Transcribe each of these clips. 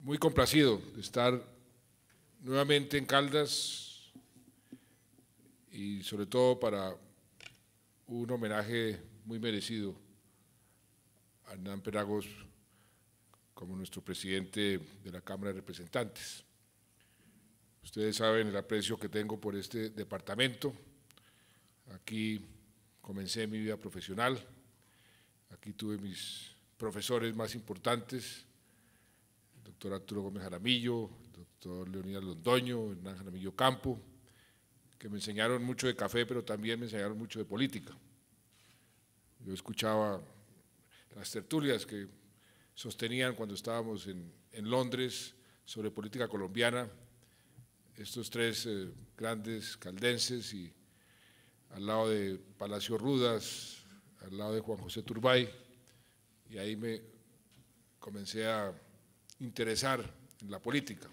Muy complacido de estar nuevamente en Caldas y sobre todo para un homenaje muy merecido a Hernán Peragos como nuestro presidente de la Cámara de Representantes. Ustedes saben el aprecio que tengo por este departamento. Aquí Comencé mi vida profesional, aquí tuve mis profesores más importantes, el doctor Arturo Gómez Jaramillo, el doctor Leonidas Londoño, Hernán Jaramillo Campo, que me enseñaron mucho de café, pero también me enseñaron mucho de política. Yo escuchaba las tertulias que sostenían cuando estábamos en, Londres sobre política colombiana, estos tres eh, grandes caldenses y al lado de Palacio Rudas, al lado de Juan José Turbay, y ahí me comencé a interesar en la política.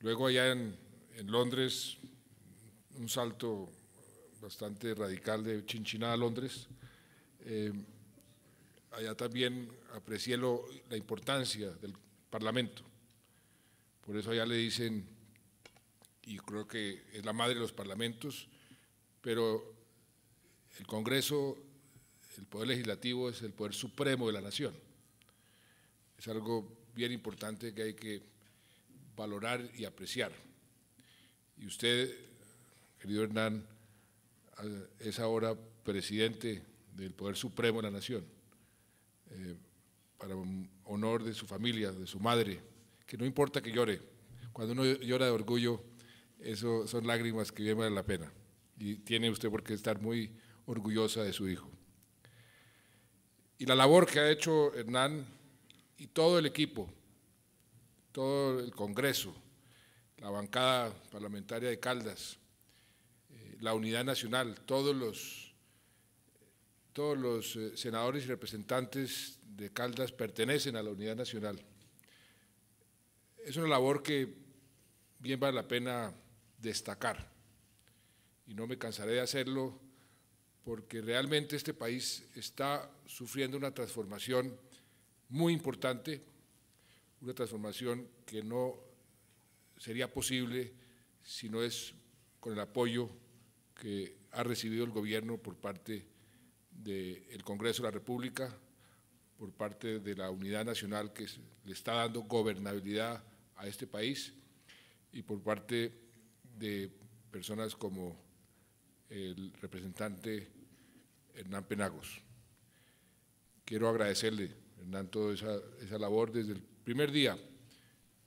Luego allá en, Londres, un salto bastante radical de Chinchiná a Londres, eh, allá también aprecié la importancia del Parlamento. Por eso allá le dicen, y creo que es la madre de los parlamentos, pero el Congreso, el Poder Legislativo es el poder supremo de la nación. Es algo bien importante que hay que valorar y apreciar. Y usted, querido Hernán, eh, es ahora presidente del Poder Supremo de la Nación, eh, para honor de su familia, de su madre, que no importa que llore, cuando uno llora de orgullo, eso son lágrimas que bien valen la pena y tiene usted por qué estar muy orgullosa de su hijo. Y la labor que ha hecho Hernán y todo el equipo, todo el Congreso, la bancada parlamentaria de Caldas, eh, la Unidad Nacional, todos los, todos los eh, senadores y representantes de Caldas pertenecen a la Unidad Nacional. Es una labor que bien vale la pena destacar y no me cansaré de hacerlo porque realmente este país está sufriendo una transformación muy importante, una transformación que no sería posible si no es con el apoyo que ha recibido el gobierno por parte del Congreso de la República, por parte de la unidad nacional que le está dando gobernabilidad a este país y por parte de personas como el representante Hernán Penagos. Quiero agradecerle, Hernán, toda esa, esa labor desde el primer día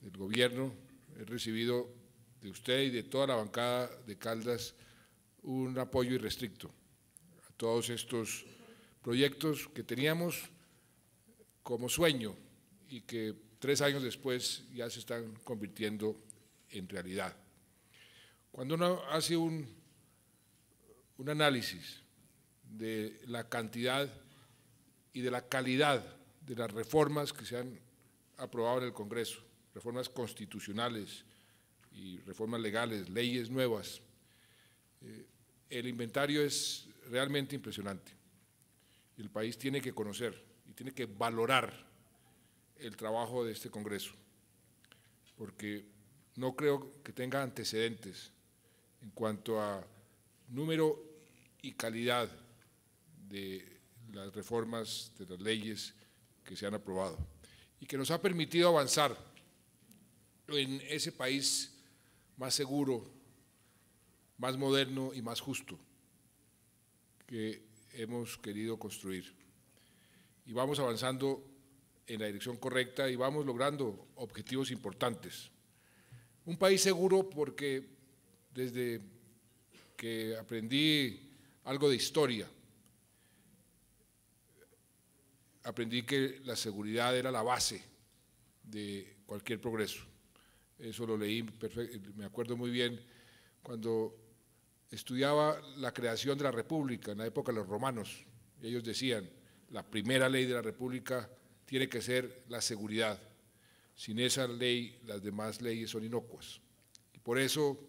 del gobierno. He recibido de usted y de toda la bancada de Caldas un apoyo irrestricto a todos estos proyectos que teníamos como sueño y que tres años después ya se están convirtiendo en realidad. Cuando uno hace un un análisis de la cantidad y de la calidad de las reformas que se han aprobado en el Congreso, reformas constitucionales y reformas legales, leyes nuevas. Eh, el inventario es realmente impresionante. El país tiene que conocer y tiene que valorar el trabajo de este Congreso, porque no creo que tenga antecedentes en cuanto a número y calidad de las reformas, de las leyes que se han aprobado y que nos ha permitido avanzar en ese país más seguro, más moderno y más justo que hemos querido construir. Y vamos avanzando en la dirección correcta y vamos logrando objetivos importantes. Un país seguro porque desde que aprendí algo de historia. Aprendí que la seguridad era la base de cualquier progreso. Eso lo leí, me acuerdo muy bien cuando estudiaba la creación de la República en la época de los romanos. Ellos decían, la primera ley de la República tiene que ser la seguridad. Sin esa ley, las demás leyes son inocuas. Y por eso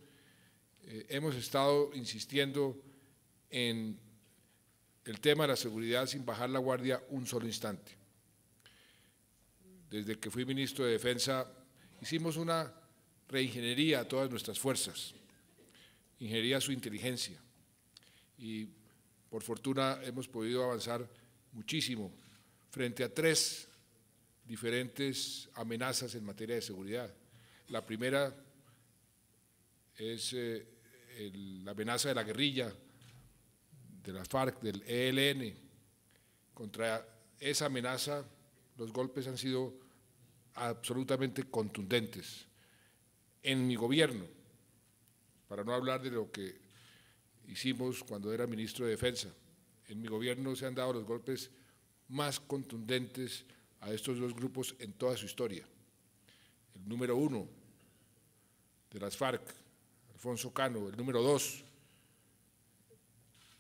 eh, hemos estado insistiendo en el tema de la seguridad sin bajar la guardia un solo instante. Desde que fui ministro de Defensa hicimos una reingeniería a todas nuestras fuerzas, ingeniería a su inteligencia y por fortuna hemos podido avanzar muchísimo frente a tres diferentes amenazas en materia de seguridad. La primera es eh, la amenaza de la guerrilla, de las FARC, del ELN. Contra esa amenaza los golpes han sido absolutamente contundentes. En mi gobierno, para no hablar de lo que hicimos cuando era ministro de Defensa, en mi gobierno se han dado los golpes más contundentes a estos dos grupos en toda su historia. El número uno de las FARC, Alfonso Cano, el número 2,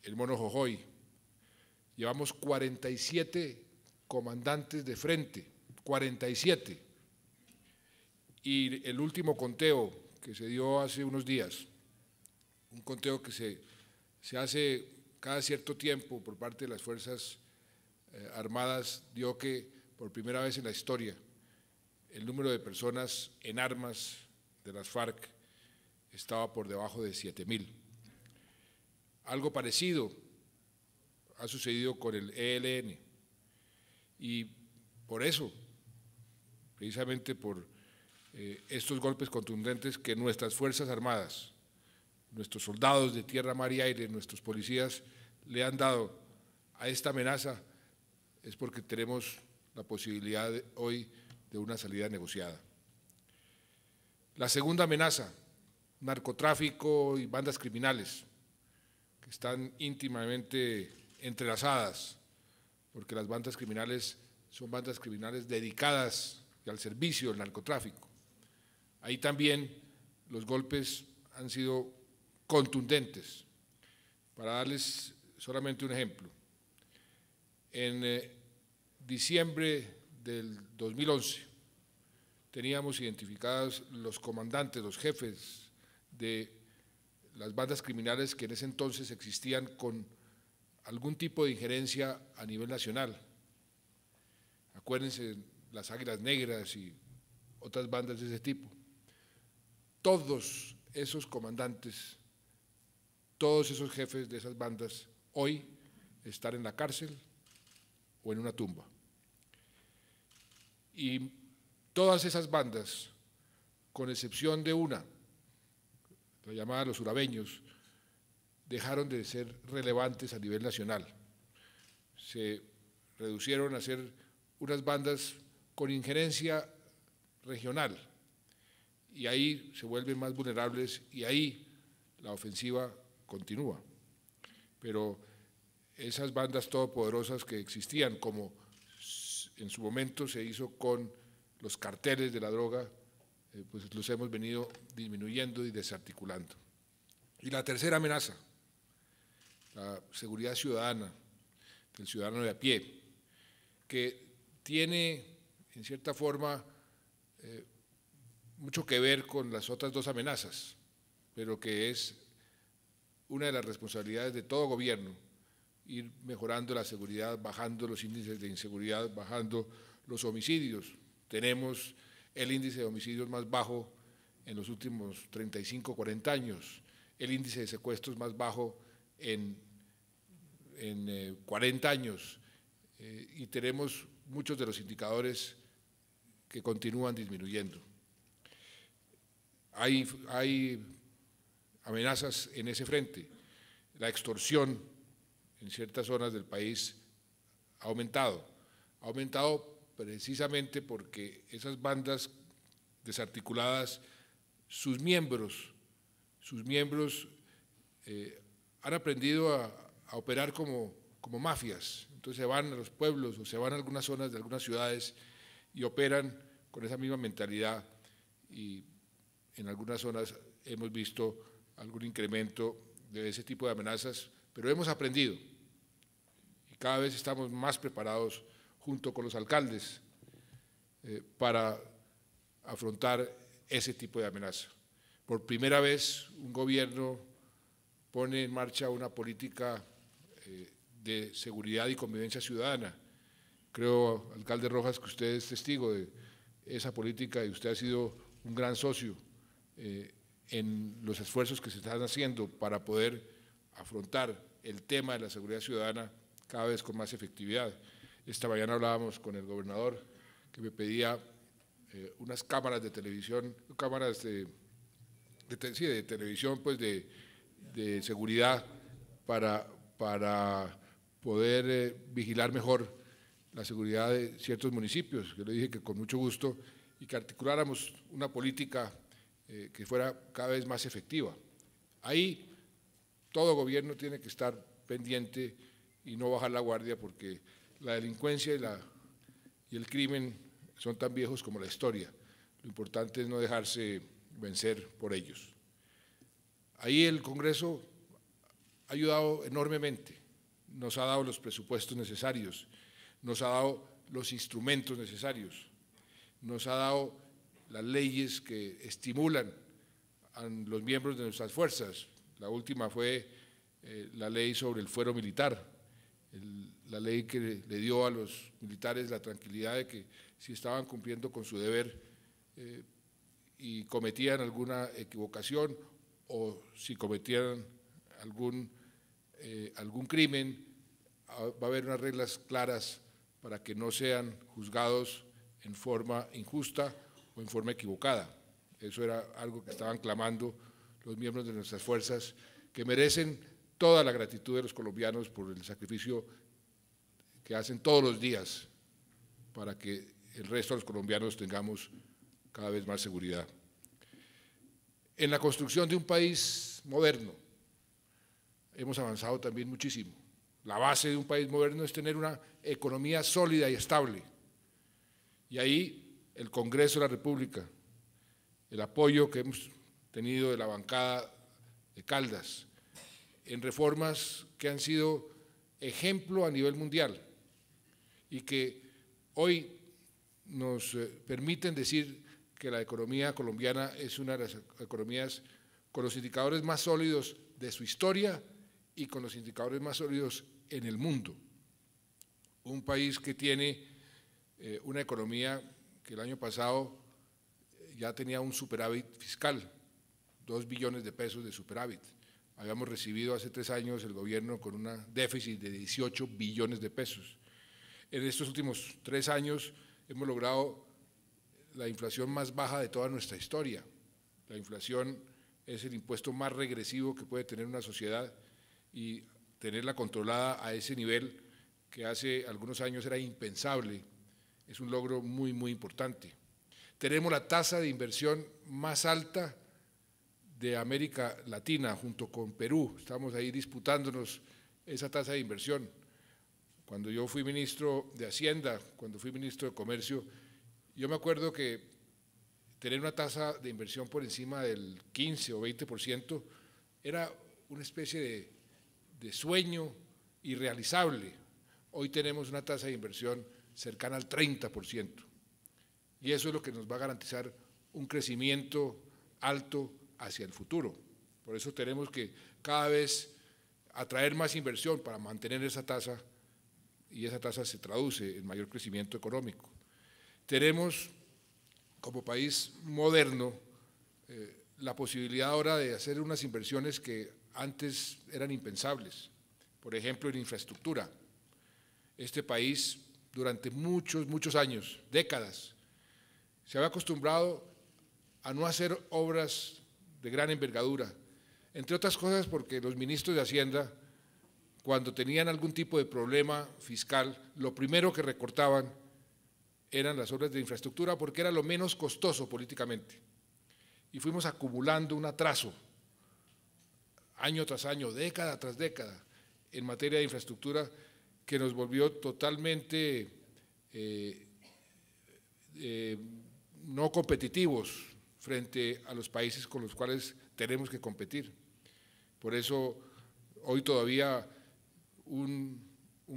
el Mono Jojoy. Llevamos 47 comandantes de frente, 47. Y el último conteo que se dio hace unos días, un conteo que se, se hace cada cierto tiempo por parte de las Fuerzas eh, Armadas, dio que por primera vez en la historia el número de personas en armas de las FARC estaba por debajo de 7.000. Algo parecido ha sucedido con el ELN. Y por eso, precisamente por eh, estos golpes contundentes que nuestras Fuerzas Armadas, nuestros soldados de tierra, mar y aire, nuestros policías le han dado a esta amenaza, es porque tenemos la posibilidad hoy de una salida negociada. La segunda amenaza narcotráfico y bandas criminales, que están íntimamente entrelazadas, porque las bandas criminales son bandas criminales dedicadas al servicio del narcotráfico. Ahí también los golpes han sido contundentes. Para darles solamente un ejemplo, en eh, diciembre del 2011 teníamos identificados los comandantes, los jefes de las bandas criminales que en ese entonces existían con algún tipo de injerencia a nivel nacional. Acuérdense las Águilas Negras y otras bandas de ese tipo. Todos esos comandantes, todos esos jefes de esas bandas hoy están en la cárcel o en una tumba. Y todas esas bandas, con excepción de una, la llamada los urabeños, dejaron de ser relevantes a nivel nacional. Se reducieron a ser unas bandas con injerencia regional y ahí se vuelven más vulnerables y ahí la ofensiva continúa. Pero esas bandas todopoderosas que existían, como en su momento se hizo con los carteles de la droga, eh, pues los hemos venido disminuyendo y desarticulando. Y la tercera amenaza, la seguridad ciudadana, del ciudadano de a pie, que tiene, en cierta forma, eh, mucho que ver con las otras dos amenazas, pero que es una de las responsabilidades de todo gobierno, ir mejorando la seguridad, bajando los índices de inseguridad, bajando los homicidios. Tenemos el índice de homicidios más bajo en los últimos 35, 40 años, el índice de secuestros más bajo en, en 40 eh, años eh, y tenemos muchos de los indicadores que continúan disminuyendo. Hay, hay amenazas en ese frente. La extorsión en ciertas zonas del país ha aumentado. Ha aumentado precisamente porque esas bandas desarticuladas, sus miembros, sus miembros eh, han aprendido a, operar como, como, mafias. Entonces se van a los pueblos o se van a algunas zonas de algunas ciudades y operan con esa misma mentalidad. Y en algunas zonas hemos visto algún incremento de ese tipo de amenazas, pero hemos aprendido y cada vez estamos más preparados junto con los alcaldes eh, para afrontar ese tipo de amenaza. Por primera vez un gobierno pone en marcha una política eh, de seguridad y convivencia ciudadana. Creo, alcalde Rojas, que usted es testigo de esa política y usted ha sido un gran socio eh, en los esfuerzos que se están haciendo para poder afrontar el tema de la seguridad ciudadana cada vez con más efectividad. Esta mañana hablábamos con el gobernador que me pedía eh, unas cámaras de televisión, cámaras de, de, televisión, pues de, seguridad para, para poder eh, vigilar mejor la seguridad de ciertos municipios. Yo le dije que con mucho gusto y que articuláramos una política eh, que fuera cada vez más efectiva. Ahí todo gobierno tiene que estar pendiente y no bajar la guardia porque la delincuencia y, el crimen son tan viejos como la historia. Lo importante es no dejarse vencer por ellos. Ahí el Congreso ha ayudado enormemente, nos ha dado los presupuestos necesarios, nos ha dado los instrumentos necesarios, nos ha dado las leyes que estimulan a los miembros de nuestras fuerzas. La última fue eh, la ley sobre el fuero militar, el, la ley que le dio a los militares la tranquilidad de que si estaban cumpliendo con su deber eh, y cometían alguna equivocación o si cometían algún, eh, algún crimen, ah, va a haber unas reglas claras para que no sean juzgados en forma injusta o en forma equivocada. Eso era algo que estaban clamando los miembros de nuestras fuerzas, que merecen toda la gratitud de los colombianos por el sacrificio que hacen todos los días para que el resto de los colombianos tengamos cada vez más seguridad. En la construcción de un país moderno hemos avanzado también muchísimo. La base de un país moderno es tener una economía sólida y estable. Y ahí el Congreso de la República, el apoyo que hemos tenido de la bancada de Caldas, en reformas que han sido ejemplo a nivel mundial y que hoy nos eh, permiten decir que la economía colombiana es una de las economías con los indicadores más sólidos de su historia y con los indicadores más sólidos en el mundo. Un país que tiene eh, una economía que el año pasado eh, ya tenía un superávit fiscal, dos billones de pesos de superávit. Habíamos recibido hace tres años el gobierno con un déficit de 18 billones de pesos. En estos últimos tres años hemos logrado la inflación más baja de toda nuestra historia. La inflación es el impuesto más regresivo que puede tener una sociedad y tenerla controlada a ese nivel que hace algunos años era impensable es un logro muy, muy importante. Tenemos la tasa de inversión más alta de América Latina junto con Perú. Estamos ahí disputándonos esa tasa de inversión. Cuando yo fui ministro de Hacienda, cuando fui ministro de Comercio, yo me acuerdo que tener una tasa de inversión por encima del 15 o 20% era una especie de, sueño irrealizable. Hoy tenemos una tasa de inversión cercana al 30%. Y eso es lo que nos va a garantizar un crecimiento alto hacia el futuro. Por eso tenemos que cada vez atraer más inversión para mantener esa tasa y esa tasa se traduce en mayor crecimiento económico. Tenemos como país moderno eh, la posibilidad ahora de hacer unas inversiones que antes eran impensables, por ejemplo en infraestructura. Este país durante muchos, muchos años, décadas, se había acostumbrado a no hacer obras de gran envergadura, entre otras cosas porque los ministros de Hacienda cuando tenían algún tipo de problema fiscal, lo primero que recortaban eran las obras de infraestructura porque era lo menos costoso políticamente. Y fuimos acumulando un atraso, año tras año, década tras década, en materia de infraestructura que nos volvió totalmente eh, eh, no competitivos frente a los países con los cuales tenemos que competir. Por eso hoy todavía un,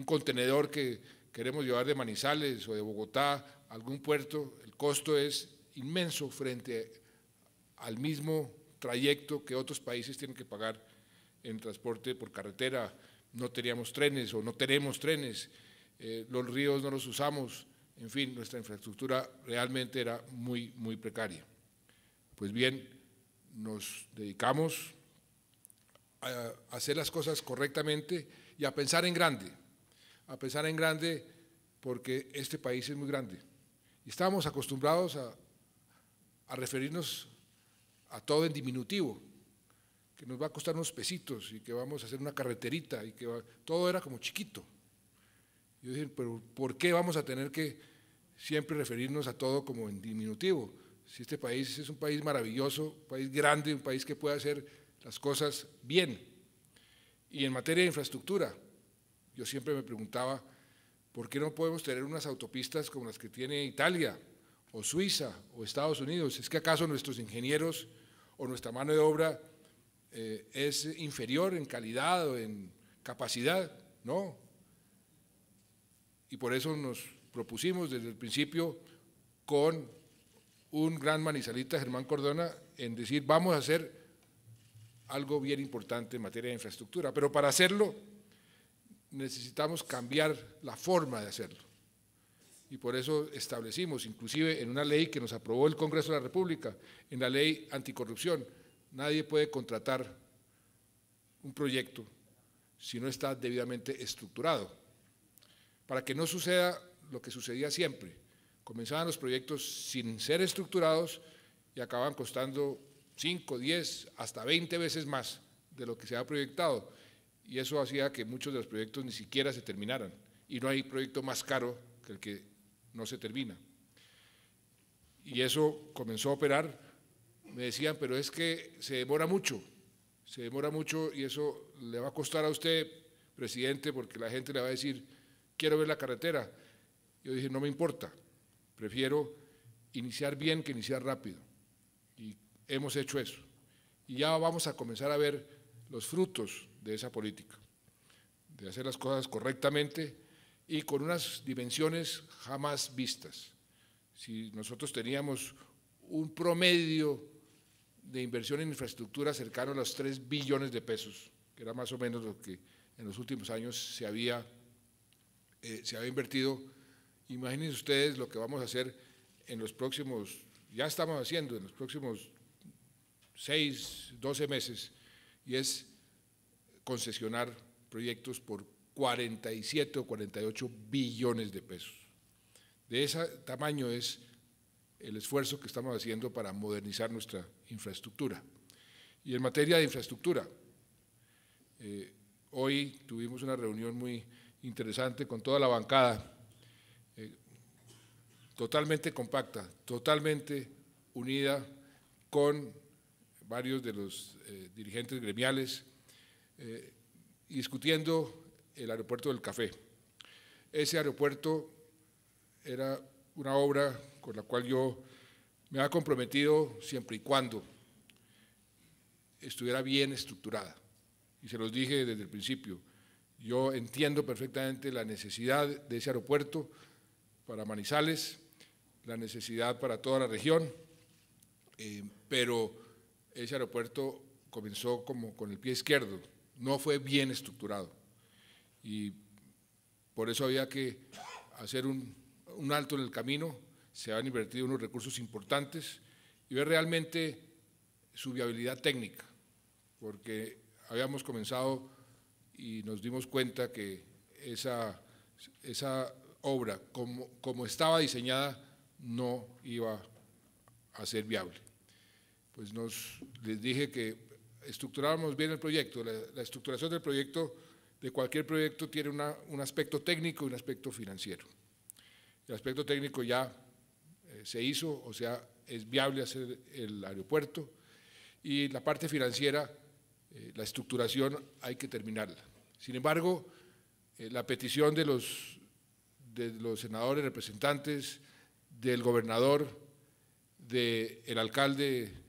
contenedor que queremos llevar de Manizales o de Bogotá a algún puerto, el costo es inmenso frente al mismo trayecto que otros países tienen que pagar en transporte por carretera. No teníamos trenes o no tenemos trenes, eh, los ríos no los usamos, en fin, nuestra infraestructura realmente era muy, muy precaria. Pues bien, nos dedicamos a hacer las cosas correctamente y a pensar en grande, a pensar en grande porque este país es muy grande. Y estábamos acostumbrados a, referirnos a todo en diminutivo, que nos va a costar unos pesitos y que vamos a hacer una carreterita y que todo era como chiquito. Yo dije, pero ¿por qué vamos a tener que siempre referirnos a todo como en diminutivo? Si este país es un país maravilloso, un país grande, un país que puede hacer las cosas bien. Y en materia de infraestructura, yo siempre me preguntaba, ¿por qué no podemos tener unas autopistas como las que tiene Italia o Suiza o Estados Unidos? ¿Es que acaso nuestros ingenieros o nuestra mano de obra eh, es inferior en calidad o en capacidad? No. Y por eso nos propusimos desde el principio con un gran manizalita, Germán Cordona, en decir, vamos a hacer algo bien importante en materia de infraestructura. Pero para hacerlo necesitamos cambiar la forma de hacerlo. Y por eso establecimos, inclusive en una ley que nos aprobó el Congreso de la República, en la ley anticorrupción, nadie puede contratar un proyecto si no está debidamente estructurado. Para que no suceda lo que sucedía siempre. Comenzaban los proyectos sin ser estructurados y acababan costando 5, 10, hasta 20 veces más de lo que se ha proyectado. Y eso hacía que muchos de los proyectos ni siquiera se terminaran. Y no hay proyecto más caro que el que no se termina. Y eso comenzó a operar. Me decían, pero es que se demora mucho, se demora mucho y eso le va a costar a usted, presidente, porque la gente le va a decir, quiero ver la carretera. Yo dije, no me importa, prefiero iniciar bien que iniciar rápido hemos hecho eso. Y ya vamos a comenzar a ver los frutos de esa política, de hacer las cosas correctamente y con unas dimensiones jamás vistas. Si nosotros teníamos un promedio de inversión en infraestructura cercano a los 3 billones de pesos, que era más o menos lo que en los últimos años se había, eh, se había invertido. Imagínense ustedes lo que vamos a hacer en los próximos, ya estamos haciendo, en los próximos seis, 12 meses, y es concesionar proyectos por 47 o 48 billones de pesos. De ese tamaño es el esfuerzo que estamos haciendo para modernizar nuestra infraestructura. Y en materia de infraestructura, eh, hoy tuvimos una reunión muy interesante con toda la bancada, eh, totalmente compacta, totalmente unida con varios de los eh, dirigentes gremiales eh, discutiendo el aeropuerto del café. Ese aeropuerto era una obra con la cual yo me había comprometido siempre y cuando estuviera bien estructurada. Y se los dije desde el principio, yo entiendo perfectamente la necesidad de ese aeropuerto para Manizales, la necesidad para toda la región, eh, pero ese aeropuerto comenzó como con el pie izquierdo, no fue bien estructurado. Y por eso había que hacer un, alto en el camino, se han invertido unos recursos importantes y ver realmente su viabilidad técnica, porque habíamos comenzado y nos dimos cuenta que esa, esa obra, como, como estaba diseñada, no iba a ser viable pues nos, les dije que estructurábamos bien el proyecto. La, estructuración del proyecto, de cualquier proyecto, tiene un aspecto técnico y un aspecto financiero. El aspecto técnico ya eh, se hizo, o sea, es viable hacer el aeropuerto. Y la parte financiera, eh, la estructuración, hay que terminarla. Sin embargo, eh, la petición de los, senadores representantes, del gobernador, del alcalde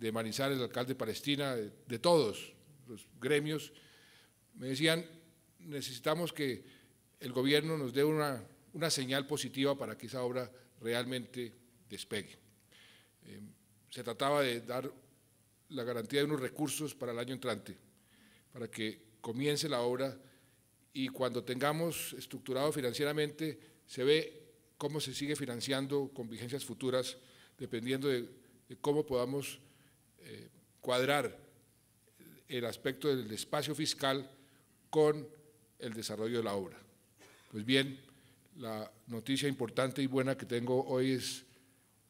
de Manizales, el alcalde de Palestina, de, todos los gremios, me decían, necesitamos que el gobierno nos dé una, una señal positiva para que esa obra realmente despegue. Em, se trataba de dar la garantía de unos recursos para el año entrante, para que comience la obra y cuando tengamos estructurado financieramente se ve cómo se sigue financiando con vigencias futuras, dependiendo de cómo podamos eh, cuadrar el aspecto del espacio fiscal con el desarrollo de la obra. Pues bien, la noticia importante y buena que tengo hoy es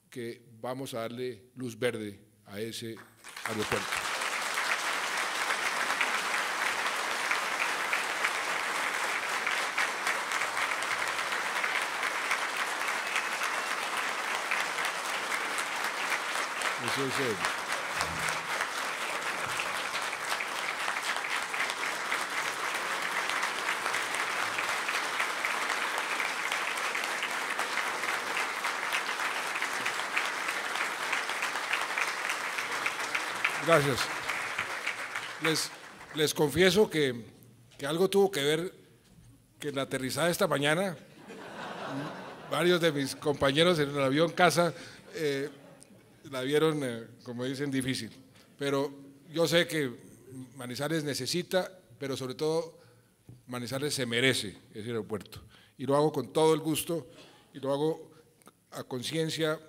que vamos a darle luz verde a ese aeropuerto. Gracias. Les, les confieso que, que, algo tuvo que ver que en la aterrizada esta mañana, varios de mis compañeros en el avión casa eh, la vieron, eh, como dicen, difícil. Pero yo sé que Manizales necesita, pero sobre todo Manizales se merece ese aeropuerto. Y lo hago con todo el gusto y lo hago a conciencia,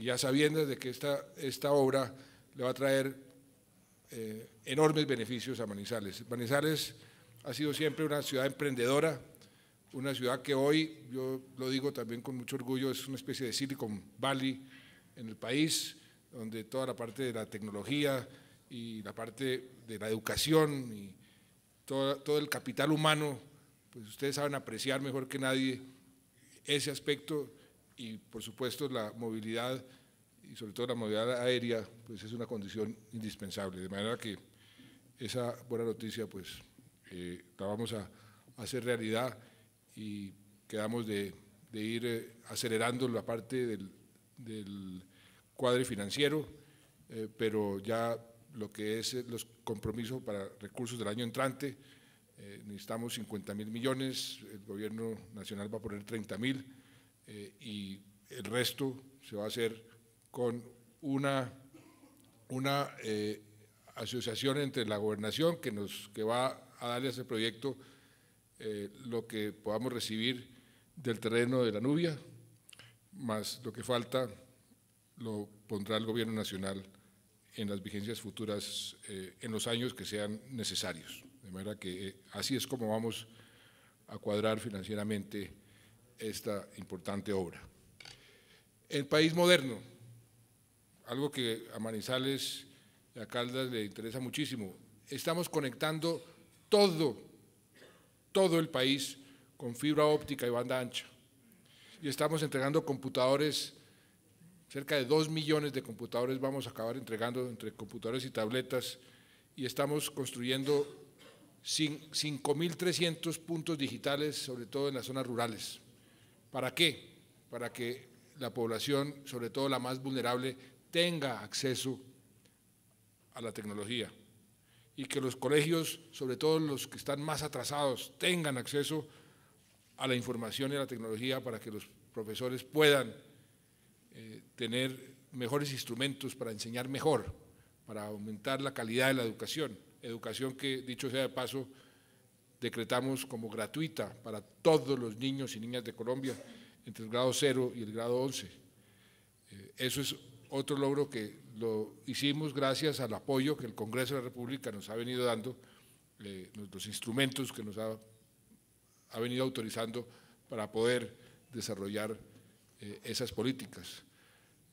ya sabiendo de que esta, esta obra le va a traer eh, enormes beneficios a Manizales. Manizales ha sido siempre una ciudad emprendedora, una ciudad que hoy, yo lo digo también con mucho orgullo, es una especie de Silicon Valley en el país, donde toda la parte de la tecnología y la parte de la educación y todo, todo el capital humano, pues ustedes saben apreciar mejor que nadie ese aspecto y por supuesto la movilidad y sobre todo la movilidad aérea, pues es una condición indispensable. De manera que esa buena noticia, pues eh, la vamos a, hacer realidad y quedamos de, ir eh, acelerando la parte del, cuadro financiero, eh, pero ya lo que es los compromisos para recursos del año entrante, necesitamos 50 mil millones, el gobierno nacional va a poner 30 mil y el resto se va a hacer con una, una eh, asociación entre la gobernación que, nos, que va a darle a ese proyecto eh, lo que podamos recibir del terreno de la Nubia, más lo que falta lo pondrá el gobierno nacional en las vigencias futuras eh, en los años que sean necesarios. De manera que así es como vamos a cuadrar financieramente esta importante obra. El país moderno, algo que a Manizales y a Caldas le interesa muchísimo. Estamos conectando todo, todo el país con fibra óptica y banda ancha. Y estamos entregando computadores, cerca de dos millones de computadores vamos a acabar entregando entre computadores y tabletas. Y estamos construyendo 5.300 puntos digitales, sobre todo en las zonas rurales. ¿Para qué? Para que la población, sobre todo la más vulnerable, tenga acceso a la tecnología y que los colegios, sobre todo los que están más atrasados, tengan acceso a la información y a la tecnología para que los profesores puedan eh, tener mejores instrumentos para enseñar mejor, para aumentar la calidad de la educación. Educación que, dicho sea de paso, decretamos como gratuita para todos los niños y niñas de Colombia entre el grado 0 y el grado 11. Eh, eso es otro logro que lo hicimos gracias al apoyo que el Congreso de la República nos ha venido dando, eh, los instrumentos que nos ha, venido autorizando para poder desarrollar eh, esas políticas.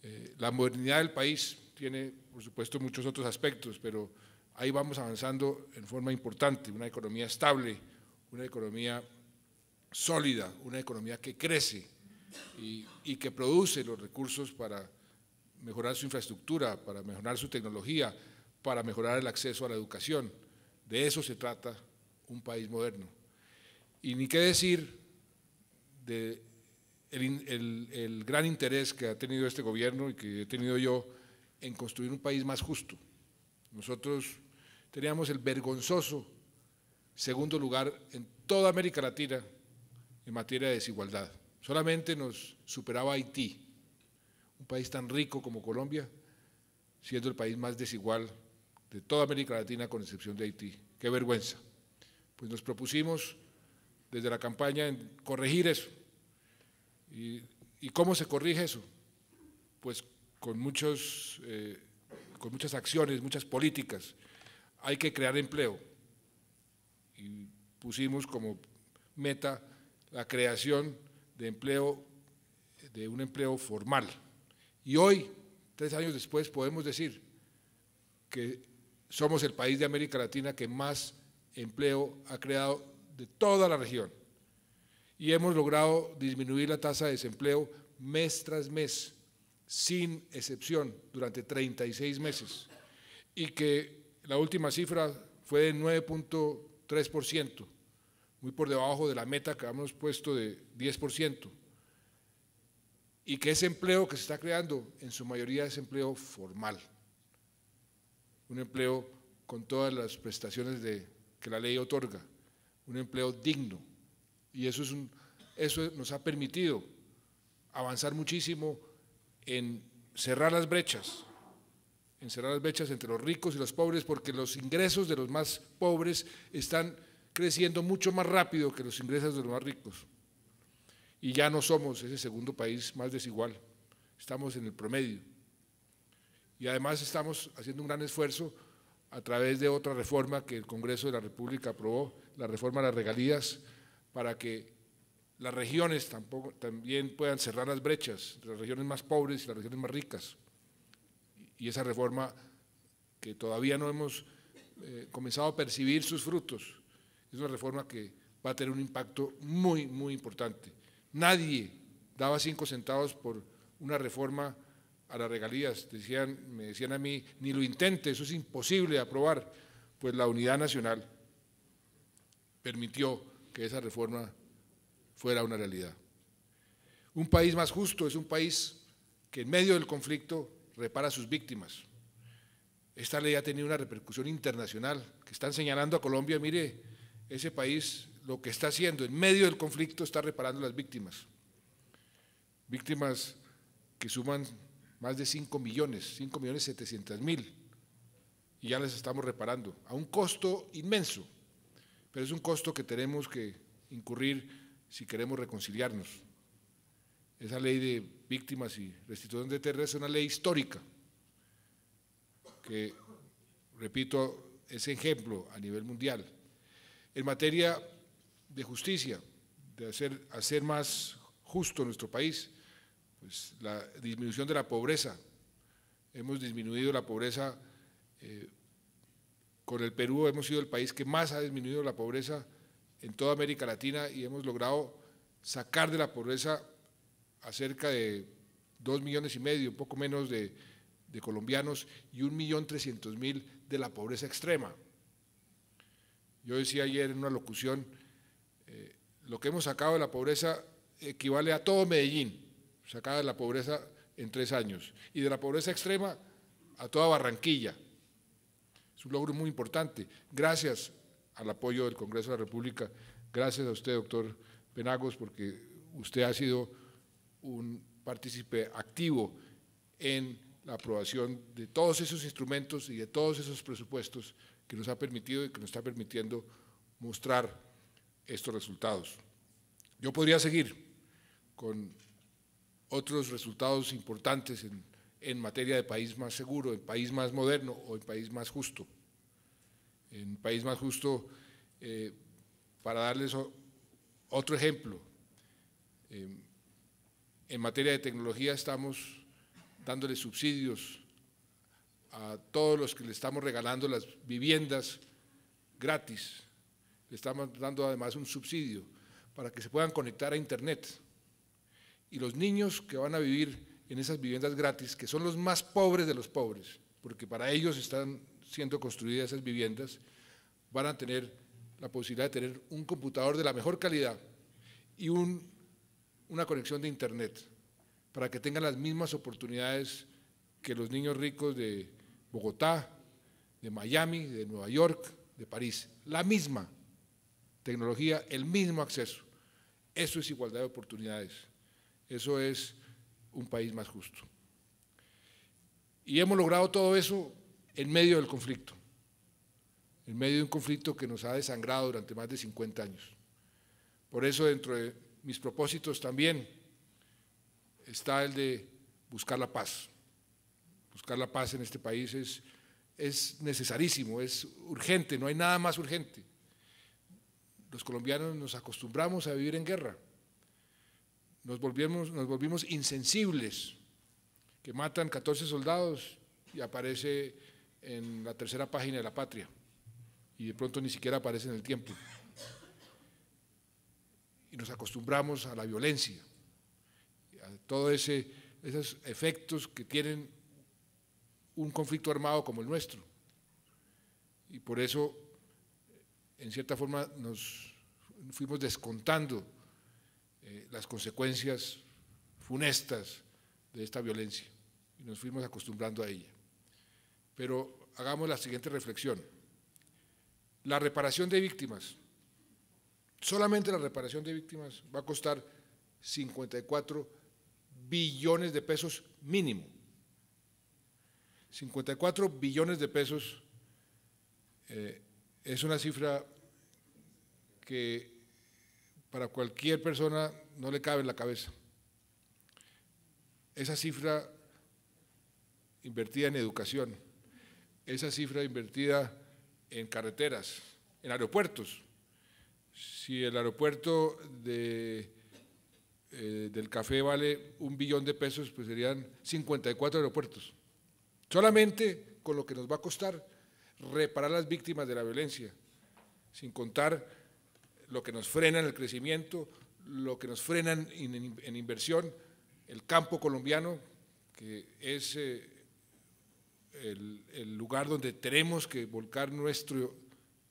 Eh, la modernidad del país tiene, por supuesto, muchos otros aspectos, pero ahí vamos avanzando en forma importante, una economía estable, una economía sólida, una economía que crece y que produce los recursos para mejorar su infraestructura, para mejorar su tecnología, para mejorar el acceso a la educación. De eso se trata un país moderno. Y ni qué decir de el, gran interés que ha tenido este gobierno y que he tenido yo en construir un país más justo. Nosotros teníamos el vergonzoso segundo lugar en toda América Latina en materia de desigualdad. Solamente nos superaba Haití un país tan rico como Colombia, siendo el país más desigual de toda América Latina con excepción de Haití. ¡Qué vergüenza! Pues nos propusimos desde la campaña en corregir eso. ¿Y, cómo se corrige eso? Pues con, muchos, eh, con muchas acciones, muchas políticas. Hay que crear empleo. Y pusimos como meta la creación de empleo, de un empleo formal. Y hoy, tres años después, podemos decir que somos el país de América Latina que más empleo ha creado de toda la región. Y hemos logrado disminuir la tasa de desempleo mes tras mes, sin excepción, durante 36 meses. Y que la última cifra fue de 9.3%, muy por debajo de la meta que habíamos puesto de 10% y que ese empleo que se está creando en su mayoría es empleo formal, un empleo con todas las prestaciones de, que la ley otorga, un empleo digno. Y eso, es un, eso nos ha permitido avanzar muchísimo en cerrar las brechas, en cerrar las brechas entre los ricos y los pobres, porque los ingresos de los más pobres están creciendo mucho más rápido que los ingresos de los más ricos y ya no somos ese segundo país más desigual, estamos en el promedio. Y además estamos haciendo un gran esfuerzo a través de otra reforma que el Congreso de la República aprobó, la reforma de las regalías, para que las regiones tampoco, también puedan cerrar las brechas las regiones más pobres y las regiones más ricas. Y esa reforma que todavía no hemos eh, comenzado a percibir sus frutos, es una reforma que va a tener un impacto muy, muy importante Nadie daba cinco centavos por una reforma a las regalías. Decían, me decían a mí, ni lo intente, eso es imposible de aprobar. Pues la unidad nacional permitió que esa reforma fuera una realidad. Un país más justo es un país que en medio del conflicto repara a sus víctimas. Esta ley ha tenido una repercusión internacional, que están señalando a Colombia, mire, ese país lo que está haciendo en medio del conflicto está reparando las víctimas. Víctimas que suman más de 5 millones, 5 millones 700 mil, y ya las estamos reparando, a un costo inmenso, pero es un costo que tenemos que incurrir si queremos reconciliarnos. Esa ley de víctimas y restitución de tierras es una ley histórica, que, repito, es ejemplo a nivel mundial. En materia de justicia, de hacer, hacer más justo nuestro país, pues la disminución de la pobreza. Hemos disminuido la pobreza, eh, con el Perú hemos sido el país que más ha disminuido la pobreza en toda América Latina y hemos logrado sacar de la pobreza a cerca de dos millones y medio, un poco menos de, de colombianos y un millón trescientos mil de la pobreza extrema. Yo decía ayer en una locución, lo que hemos sacado de la pobreza equivale a todo Medellín, sacada de la pobreza en tres años, y de la pobreza extrema a toda Barranquilla. Es un logro muy importante, gracias al apoyo del Congreso de la República, gracias a usted, doctor Penagos, porque usted ha sido un partícipe activo en la aprobación de todos esos instrumentos y de todos esos presupuestos que nos ha permitido y que nos está permitiendo mostrar estos resultados. Yo podría seguir con otros resultados importantes en, materia de país más seguro, en país más moderno o en país más justo. En país más justo, eh, para darles otro ejemplo, em, en materia de tecnología estamos dándole subsidios a todos los que le estamos regalando las viviendas gratis le estamos dando además un subsidio para que se puedan conectar a Internet. Y los niños que van a vivir en esas viviendas gratis, que son los más pobres de los pobres, porque para ellos están siendo construidas esas viviendas, van a tener la posibilidad de tener un computador de la mejor calidad y una conexión de Internet para que tengan las mismas oportunidades que los niños ricos de Bogotá, de Miami, de Nueva York, de París. La misma tecnología, el mismo acceso. Eso es igualdad de oportunidades. Eso es un país más justo. Y hemos logrado todo eso en medio del conflicto, en medio de un conflicto que nos ha desangrado durante más de 50 años. Por eso dentro de mis propósitos también está el de buscar la paz. Buscar la paz en este país es, es necesarísimo, es urgente, no hay nada más urgente los colombianos nos acostumbramos a vivir en guerra. Nos, volvimos, nos volvimos insensibles, que matan 14 soldados y aparece en la tercera página de la patria, y de pronto ni siquiera aparece en el tiempo. Y nos acostumbramos a la violencia, a todos esos efectos que tienen un conflicto armado como el nuestro. Y por eso en cierta forma nos fuimos descontando eh, las consecuencias funestas de esta violencia y nos fuimos acostumbrando a ella. Pero hagamos la siguiente reflexión. La reparación de víctimas, solamente la reparación de víctimas va a costar 54 billones de pesos mínimo. 54 billones de pesos eh, es una cifra que para cualquier persona no le cabe en la cabeza. Esa cifra invertida en educación, esa cifra invertida en carreteras, en aeropuertos. Si el aeropuerto eh, del café vale un billón de pesos, pues serían 54 aeropuertos. Solamente con lo que nos va a costar reparar las víctimas de la violencia, sin contar lo que nos frena en el crecimiento, lo que nos frena en, inversión, el campo colombiano, que es eh, el lugar donde tenemos que volcar nuestro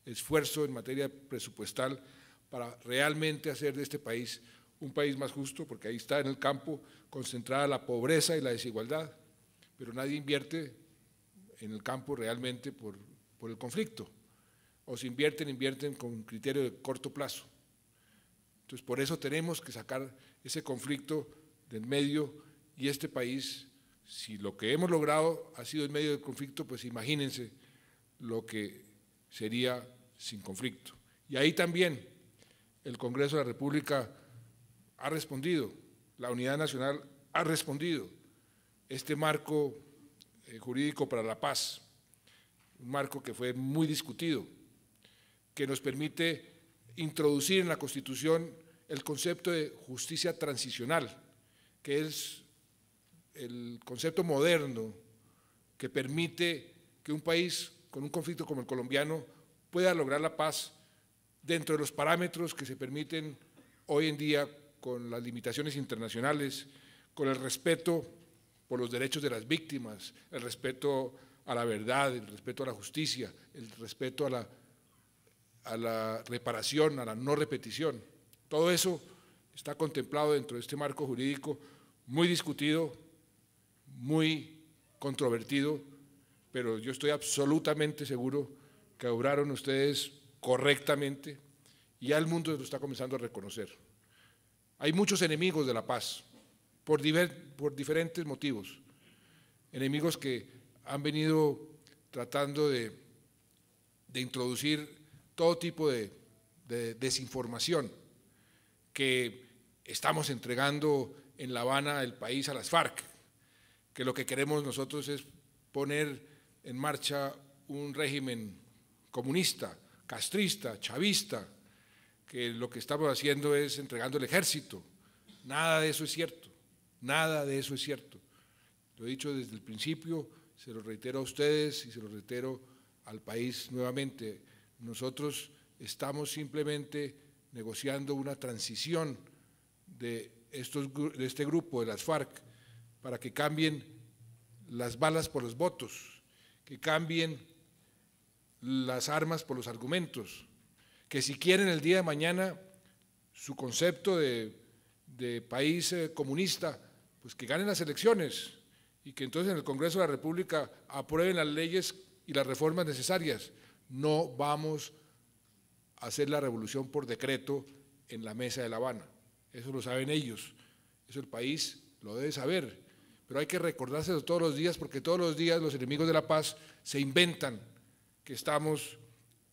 esfuerzo en materia presupuestal para realmente hacer de este país un país más justo, porque ahí está en el campo concentrada la pobreza y la desigualdad, pero nadie invierte en el campo realmente por por el conflicto, o si invierten, invierten con criterio de corto plazo. Entonces, por eso tenemos que sacar ese conflicto del medio y este país, si lo que hemos logrado ha sido en medio del conflicto, pues imagínense lo que sería sin conflicto. Y ahí también el Congreso de la República ha respondido, la Unidad Nacional ha respondido, este marco eh, jurídico para la paz un marco que fue muy discutido, que nos permite introducir en la Constitución el concepto de justicia transicional, que es el concepto moderno que permite que un país con un conflicto como el colombiano pueda lograr la paz dentro de los parámetros que se permiten hoy en día con las limitaciones internacionales, con el respeto por los derechos de las víctimas, el respeto a la verdad, el respeto a la justicia, el respeto a la, a la reparación, a la no repetición. Todo eso está contemplado dentro de este marco jurídico muy discutido, muy controvertido, pero yo estoy absolutamente seguro que obraron ustedes correctamente y ya el mundo lo está comenzando a reconocer. Hay muchos enemigos de la paz por, por diferentes motivos, enemigos que han venido tratando de, de introducir todo tipo de, de desinformación que estamos entregando en La Habana el país a las FARC, que lo que queremos nosotros es poner en marcha un régimen comunista, castrista, chavista, que lo que estamos haciendo es entregando el ejército. Nada de eso es cierto, nada de eso es cierto. Lo he dicho desde el principio, se lo reitero a ustedes y se lo reitero al país nuevamente. Nosotros estamos simplemente negociando una transición de, este grupo, de las FARC, para que cambien las balas por los votos, que cambien las armas por los argumentos, que si quieren el día de mañana su concepto de, de país eh, comunista, pues que ganen las elecciones, y que entonces en el Congreso de la República aprueben las leyes y las reformas necesarias. No vamos a hacer la revolución por decreto en la mesa de La Habana. Eso lo saben ellos. Eso el país lo debe saber. Pero hay que recordárselo todos los días porque todos los días los enemigos de la paz se inventan que estamos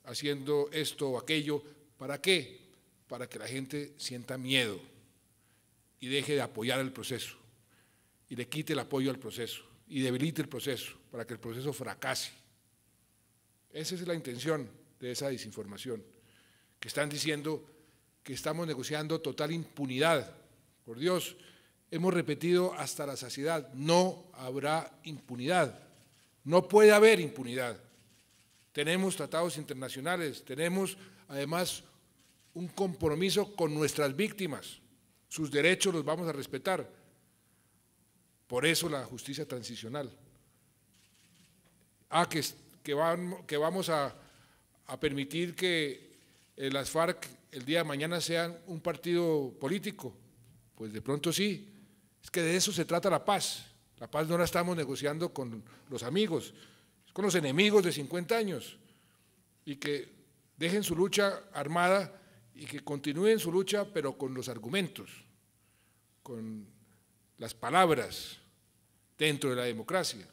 haciendo esto o aquello. ¿Para qué? Para que la gente sienta miedo y deje de apoyar el proceso le quite el apoyo al proceso y debilite el proceso para que el proceso fracase. Esa es la intención de esa desinformación, que están diciendo que estamos negociando total impunidad. Por Dios, hemos repetido hasta la saciedad, no habrá impunidad, no puede haber impunidad. Tenemos tratados internacionales, tenemos además un compromiso con nuestras víctimas, sus derechos los vamos a respetar, por eso la justicia transicional. Ah, que, que, que vamos a, a, permitir que eh, las FARC el día de mañana sean un partido político. Pues de pronto sí. Es que de eso se trata la paz. La paz no la estamos negociando con los amigos, es con los enemigos de 50 años. Y que dejen su lucha armada y que continúen su lucha, pero con los argumentos, con las palabras dentro de la democracia.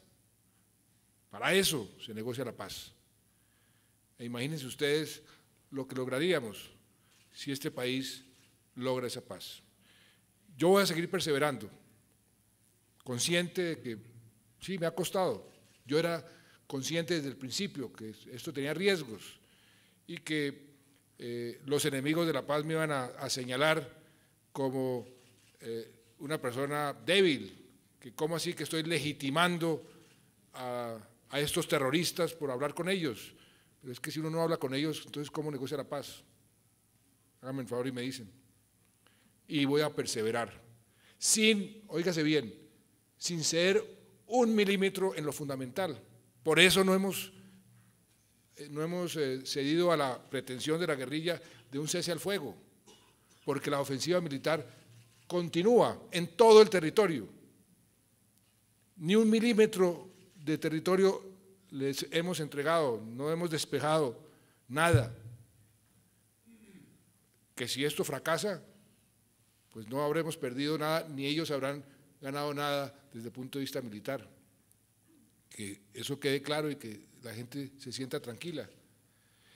Para eso se negocia la paz. E imagínense ustedes lo que lograríamos si este país logra esa paz. Yo voy a seguir perseverando, consciente de que sí, me ha costado. Yo era consciente desde el principio que esto tenía riesgos y que eh, los enemigos de la paz me iban a, señalar como eh, una persona débil, que cómo así que estoy legitimando a, estos terroristas por hablar con ellos. Pero es que si uno no habla con ellos, entonces ¿cómo negocia la paz? Háganme el favor y me dicen. Y voy a perseverar, sin, oígase bien, sin ceder un milímetro en lo fundamental. Por eso no hemos, eh, no hemos eh, cedido a la pretensión de la guerrilla de un cese al fuego, porque la ofensiva militar continúa en todo el territorio. Ni un milímetro de territorio les hemos entregado, no hemos despejado nada. Que si esto fracasa, pues no habremos perdido nada, ni ellos habrán ganado nada desde el punto de vista militar. Que eso quede claro y que la gente se sienta tranquila.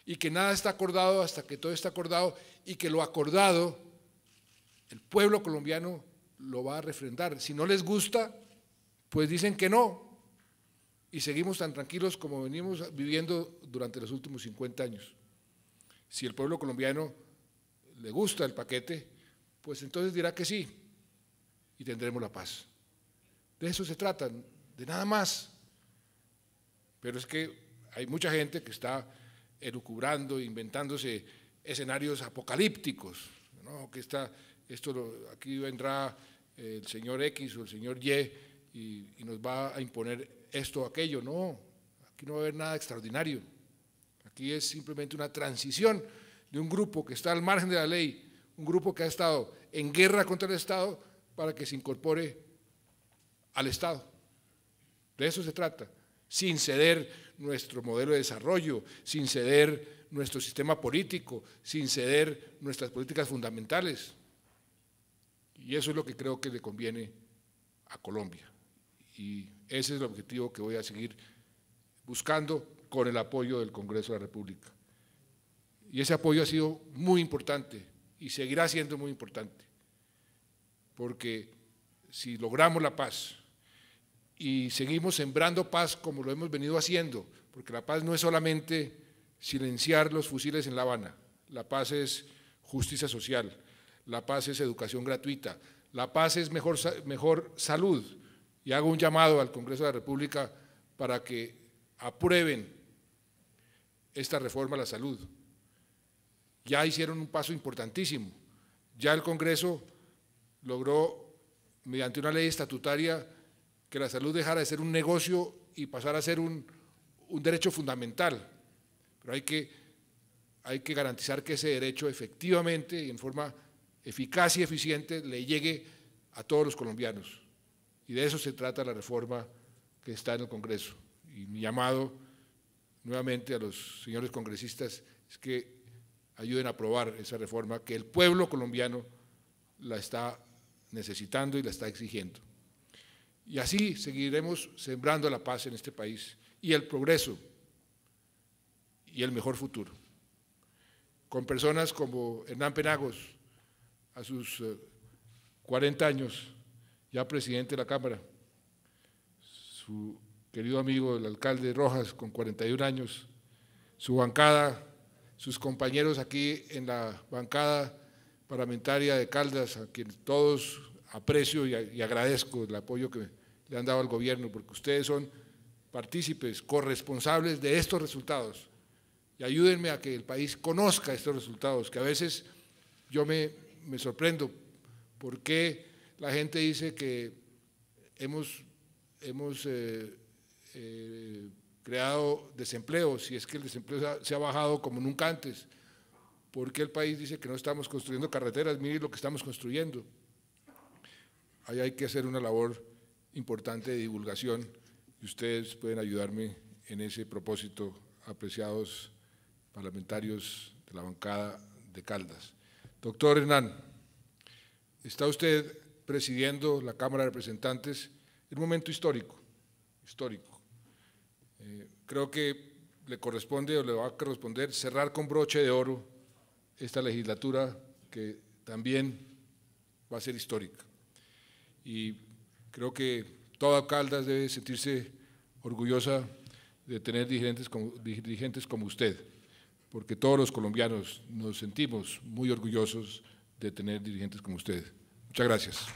Y que nada está acordado hasta que todo está acordado y que lo acordado el pueblo colombiano lo va a refrendar. Si no les gusta, pues dicen que no. Y seguimos tan tranquilos como venimos viviendo durante los últimos 50 años. Si el pueblo colombiano le gusta el paquete, pues entonces dirá que sí y tendremos la paz. De eso se trata, de nada más. Pero es que hay mucha gente que está elucubrando, inventándose escenarios apocalípticos, ¿no? que está esto aquí vendrá eh, el señor X o el señor Y y, y nos va a imponer esto o aquello. No, aquí no va a haber nada extraordinario. Aquí es simplemente una transición de un grupo que está al margen de la ley, un grupo que ha estado en guerra contra el Estado para que se incorpore al Estado. De eso se trata, sin ceder nuestro modelo de desarrollo, sin ceder nuestro sistema político, sin ceder nuestras políticas fundamentales. Y eso es lo que creo que le conviene a Colombia. Y ese es el objetivo que voy a seguir buscando con el apoyo del Congreso de la República. Y ese apoyo ha sido muy importante y seguirá siendo muy importante, porque si logramos la paz y seguimos sembrando paz como lo hemos venido haciendo, porque la paz no es solamente silenciar los fusiles en La Habana, la paz es justicia social, la paz es educación gratuita, la paz es mejor, mejor salud. Y hago un llamado al Congreso de la República para que aprueben esta reforma a la salud. Ya hicieron un paso importantísimo. Ya el Congreso logró, mediante una ley estatutaria, que la salud dejara de ser un negocio y pasara a ser un, derecho fundamental. Pero hay que, hay que garantizar que ese derecho efectivamente y en forma eficaz y eficiente le llegue a todos los colombianos. Y de eso se trata la reforma que está en el Congreso. Y mi llamado nuevamente a los señores congresistas es que ayuden a aprobar esa reforma que el pueblo colombiano la está necesitando y la está exigiendo. Y así seguiremos sembrando la paz en este país y el progreso y el mejor futuro. Con personas como Hernán Penagos, a sus 40 eh, años, ya presidente de la Cámara, su querido amigo el alcalde Rojas con 41 años, su bancada, sus compañeros aquí en la bancada parlamentaria de Caldas, a quienes todos aprecio y, agradezco el apoyo que le han dado al gobierno, porque ustedes son partícipes, corresponsables de estos resultados. Y ayúdenme a que el país conozca estos resultados, que a veces yo me me sorprendo por qué la gente dice que hemos, hemos eh, eh, creado desempleo, si es que el desempleo se ha, bajado como nunca antes. ¿Por qué el país dice que no estamos construyendo carreteras? Miren lo que estamos construyendo. Ahí hay que hacer una labor importante de divulgación y ustedes pueden ayudarme en ese propósito, apreciados parlamentarios de la bancada de Caldas. Doctor Hernán, está usted presidiendo la Cámara de Representantes en un momento histórico, histórico. Eh, creo que le corresponde o le va a corresponder cerrar con broche de oro esta legislatura que también va a ser histórica. Y creo que toda Caldas debe sentirse orgullosa de tener dirigentes dirigentes como usted porque todos los colombianos nos sentimos muy orgullosos de tener dirigentes como usted. Muchas gracias.